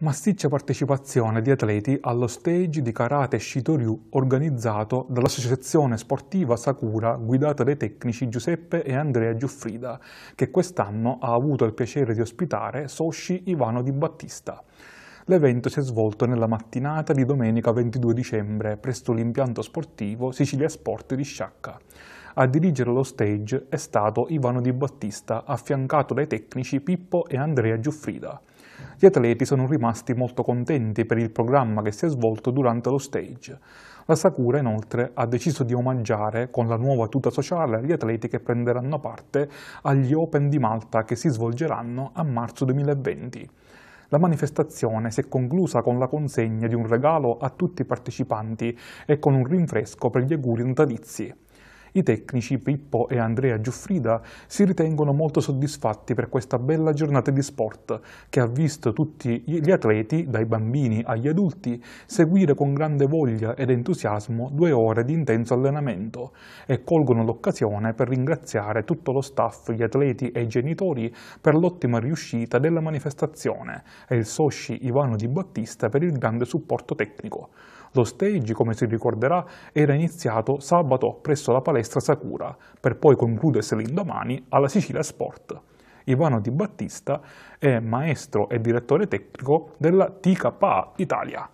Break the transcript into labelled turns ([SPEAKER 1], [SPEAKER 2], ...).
[SPEAKER 1] Massiccia partecipazione di atleti allo stage di karate Shitoryu organizzato dall'associazione sportiva Sakura guidata dai tecnici Giuseppe e Andrea Giuffrida, che quest'anno ha avuto il piacere di ospitare Soshi Ivano Di Battista. L'evento si è svolto nella mattinata di domenica 22 dicembre presso l'impianto sportivo Sicilia Sport di Sciacca. A dirigere lo stage è stato Ivano Di Battista, affiancato dai tecnici Pippo e Andrea Giuffrida. Gli atleti sono rimasti molto contenti per il programma che si è svolto durante lo stage. La Sakura inoltre ha deciso di omaggiare con la nuova tuta sociale gli atleti che prenderanno parte agli Open di Malta che si svolgeranno a marzo 2020. La manifestazione si è conclusa con la consegna di un regalo a tutti i partecipanti e con un rinfresco per gli auguri natalizi. I tecnici Pippo e Andrea Giuffrida si ritengono molto soddisfatti per questa bella giornata di sport che ha visto tutti gli atleti, dai bambini agli adulti, seguire con grande voglia ed entusiasmo due ore di intenso allenamento e colgono l'occasione per ringraziare tutto lo staff, gli atleti e i genitori per l'ottima riuscita della manifestazione e il soci Ivano Di Battista per il grande supporto tecnico. Lo stage, come si ricorderà, era iniziato sabato presso la palestra maestra Sakura, per poi concludersi l'indomani alla Sicilia Sport. Ivano Di Battista è maestro e direttore tecnico della TKA Italia.